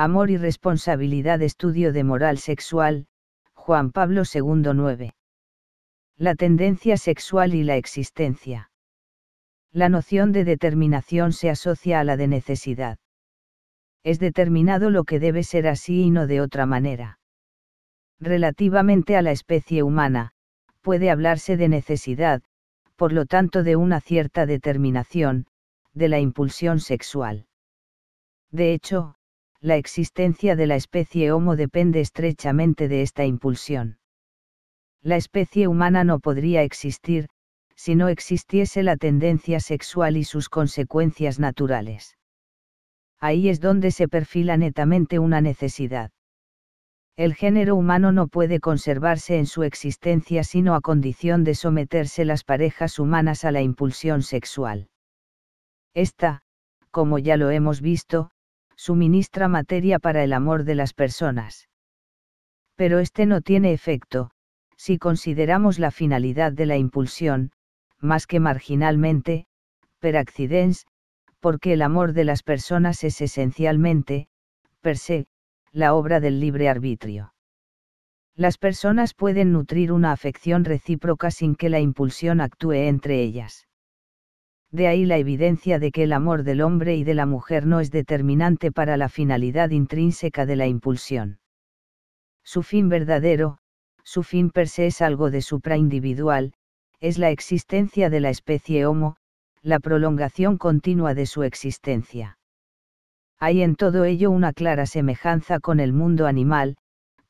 Amor y responsabilidad Estudio de moral sexual, Juan Pablo II 9. La tendencia sexual y la existencia. La noción de determinación se asocia a la de necesidad. Es determinado lo que debe ser así y no de otra manera. Relativamente a la especie humana, puede hablarse de necesidad, por lo tanto de una cierta determinación, de la impulsión sexual. De hecho, la existencia de la especie Homo depende estrechamente de esta impulsión. La especie humana no podría existir, si no existiese la tendencia sexual y sus consecuencias naturales. Ahí es donde se perfila netamente una necesidad. El género humano no puede conservarse en su existencia sino a condición de someterse las parejas humanas a la impulsión sexual. Esta, como ya lo hemos visto, suministra materia para el amor de las personas. Pero este no tiene efecto, si consideramos la finalidad de la impulsión, más que marginalmente, per accidens, porque el amor de las personas es esencialmente, per se, la obra del libre arbitrio. Las personas pueden nutrir una afección recíproca sin que la impulsión actúe entre ellas de ahí la evidencia de que el amor del hombre y de la mujer no es determinante para la finalidad intrínseca de la impulsión. Su fin verdadero, su fin per se es algo de supraindividual, es la existencia de la especie Homo, la prolongación continua de su existencia. Hay en todo ello una clara semejanza con el mundo animal,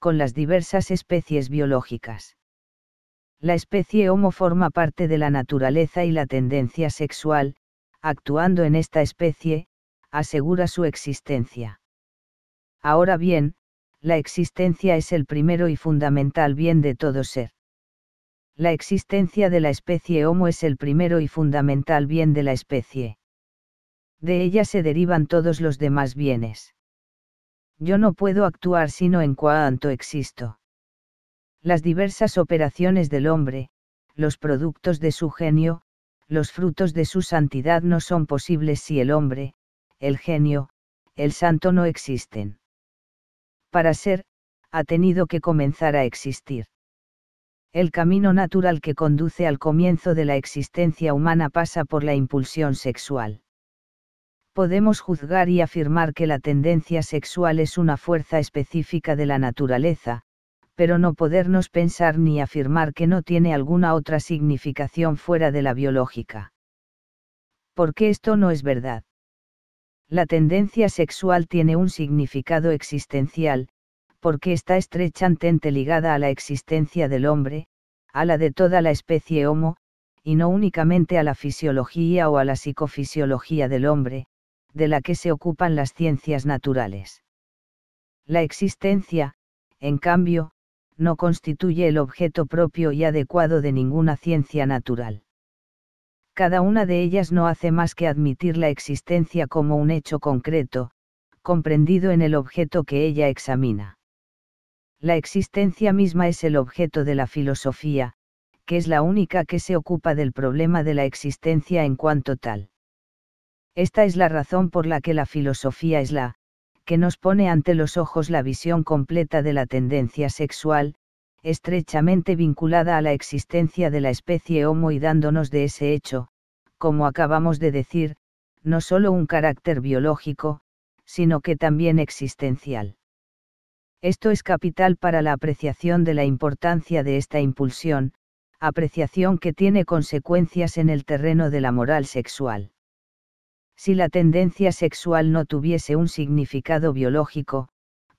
con las diversas especies biológicas. La especie Homo forma parte de la naturaleza y la tendencia sexual, actuando en esta especie, asegura su existencia. Ahora bien, la existencia es el primero y fundamental bien de todo ser. La existencia de la especie Homo es el primero y fundamental bien de la especie. De ella se derivan todos los demás bienes. Yo no puedo actuar sino en cuanto existo las diversas operaciones del hombre, los productos de su genio, los frutos de su santidad no son posibles si el hombre, el genio, el santo no existen. Para ser, ha tenido que comenzar a existir. El camino natural que conduce al comienzo de la existencia humana pasa por la impulsión sexual. Podemos juzgar y afirmar que la tendencia sexual es una fuerza específica de la naturaleza, pero no podernos pensar ni afirmar que no tiene alguna otra significación fuera de la biológica. Porque esto no es verdad. La tendencia sexual tiene un significado existencial, porque está estrechamente ligada a la existencia del hombre, a la de toda la especie Homo, y no únicamente a la fisiología o a la psicofisiología del hombre, de la que se ocupan las ciencias naturales. La existencia, en cambio, no constituye el objeto propio y adecuado de ninguna ciencia natural. Cada una de ellas no hace más que admitir la existencia como un hecho concreto, comprendido en el objeto que ella examina. La existencia misma es el objeto de la filosofía, que es la única que se ocupa del problema de la existencia en cuanto tal. Esta es la razón por la que la filosofía es la que nos pone ante los ojos la visión completa de la tendencia sexual, estrechamente vinculada a la existencia de la especie Homo y dándonos de ese hecho, como acabamos de decir, no solo un carácter biológico, sino que también existencial. Esto es capital para la apreciación de la importancia de esta impulsión, apreciación que tiene consecuencias en el terreno de la moral sexual. Si la tendencia sexual no tuviese un significado biológico,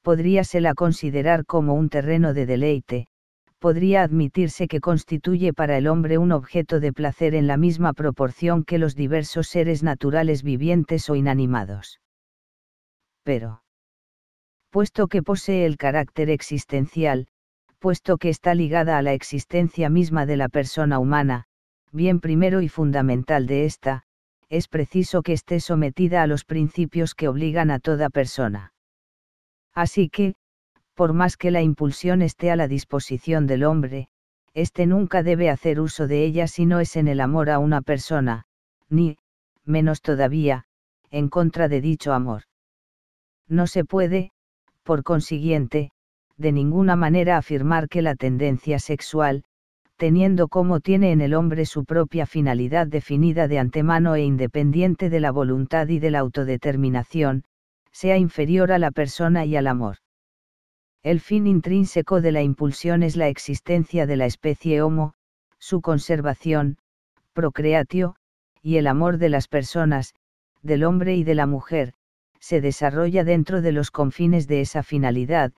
podríasela considerar como un terreno de deleite, podría admitirse que constituye para el hombre un objeto de placer en la misma proporción que los diversos seres naturales vivientes o inanimados. Pero, puesto que posee el carácter existencial, puesto que está ligada a la existencia misma de la persona humana, bien primero y fundamental de esta, es preciso que esté sometida a los principios que obligan a toda persona. Así que, por más que la impulsión esté a la disposición del hombre, éste nunca debe hacer uso de ella si no es en el amor a una persona, ni, menos todavía, en contra de dicho amor. No se puede, por consiguiente, de ninguna manera afirmar que la tendencia sexual, teniendo como tiene en el hombre su propia finalidad definida de antemano e independiente de la voluntad y de la autodeterminación, sea inferior a la persona y al amor. El fin intrínseco de la impulsión es la existencia de la especie Homo, su conservación, procreatio, y el amor de las personas, del hombre y de la mujer, se desarrolla dentro de los confines de esa finalidad,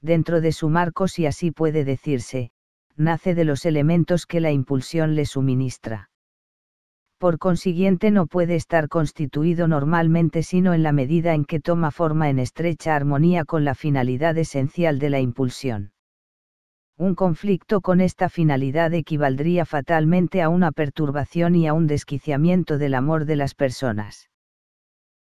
dentro de su marco si así puede decirse, nace de los elementos que la impulsión le suministra. Por consiguiente no puede estar constituido normalmente sino en la medida en que toma forma en estrecha armonía con la finalidad esencial de la impulsión. Un conflicto con esta finalidad equivaldría fatalmente a una perturbación y a un desquiciamiento del amor de las personas.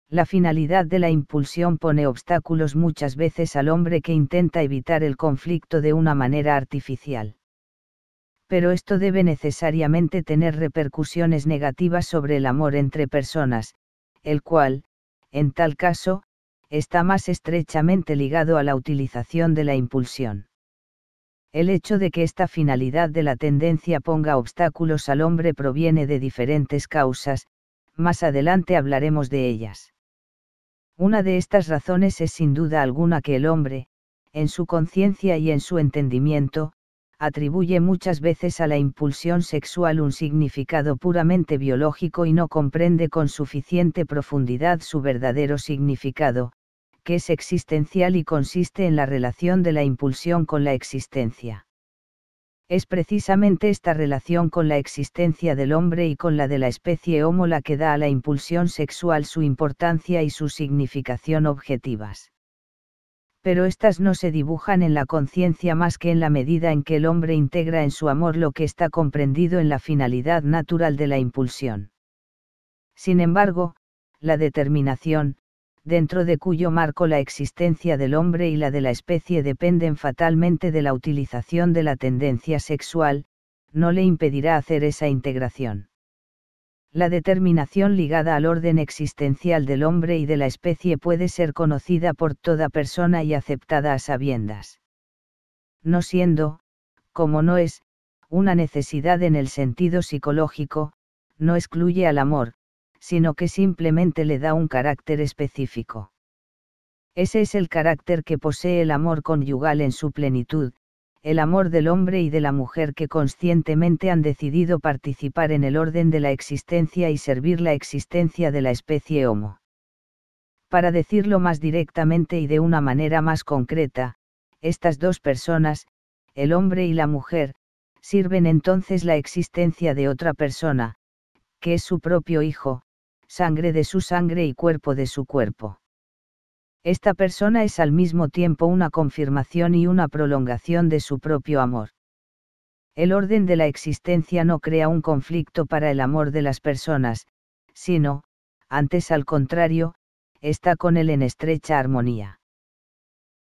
La finalidad de la impulsión pone obstáculos muchas veces al hombre que intenta evitar el conflicto de una manera artificial pero esto debe necesariamente tener repercusiones negativas sobre el amor entre personas, el cual, en tal caso, está más estrechamente ligado a la utilización de la impulsión. El hecho de que esta finalidad de la tendencia ponga obstáculos al hombre proviene de diferentes causas, más adelante hablaremos de ellas. Una de estas razones es sin duda alguna que el hombre, en su conciencia y en su entendimiento, atribuye muchas veces a la impulsión sexual un significado puramente biológico y no comprende con suficiente profundidad su verdadero significado, que es existencial y consiste en la relación de la impulsión con la existencia. Es precisamente esta relación con la existencia del hombre y con la de la especie Homo la que da a la impulsión sexual su importancia y su significación objetivas pero éstas no se dibujan en la conciencia más que en la medida en que el hombre integra en su amor lo que está comprendido en la finalidad natural de la impulsión. Sin embargo, la determinación, dentro de cuyo marco la existencia del hombre y la de la especie dependen fatalmente de la utilización de la tendencia sexual, no le impedirá hacer esa integración. La determinación ligada al orden existencial del hombre y de la especie puede ser conocida por toda persona y aceptada a sabiendas. No siendo, como no es, una necesidad en el sentido psicológico, no excluye al amor, sino que simplemente le da un carácter específico. Ese es el carácter que posee el amor conyugal en su plenitud, el amor del hombre y de la mujer que conscientemente han decidido participar en el orden de la existencia y servir la existencia de la especie Homo. Para decirlo más directamente y de una manera más concreta, estas dos personas, el hombre y la mujer, sirven entonces la existencia de otra persona, que es su propio hijo, sangre de su sangre y cuerpo de su cuerpo esta persona es al mismo tiempo una confirmación y una prolongación de su propio amor. El orden de la existencia no crea un conflicto para el amor de las personas, sino, antes al contrario, está con él en estrecha armonía.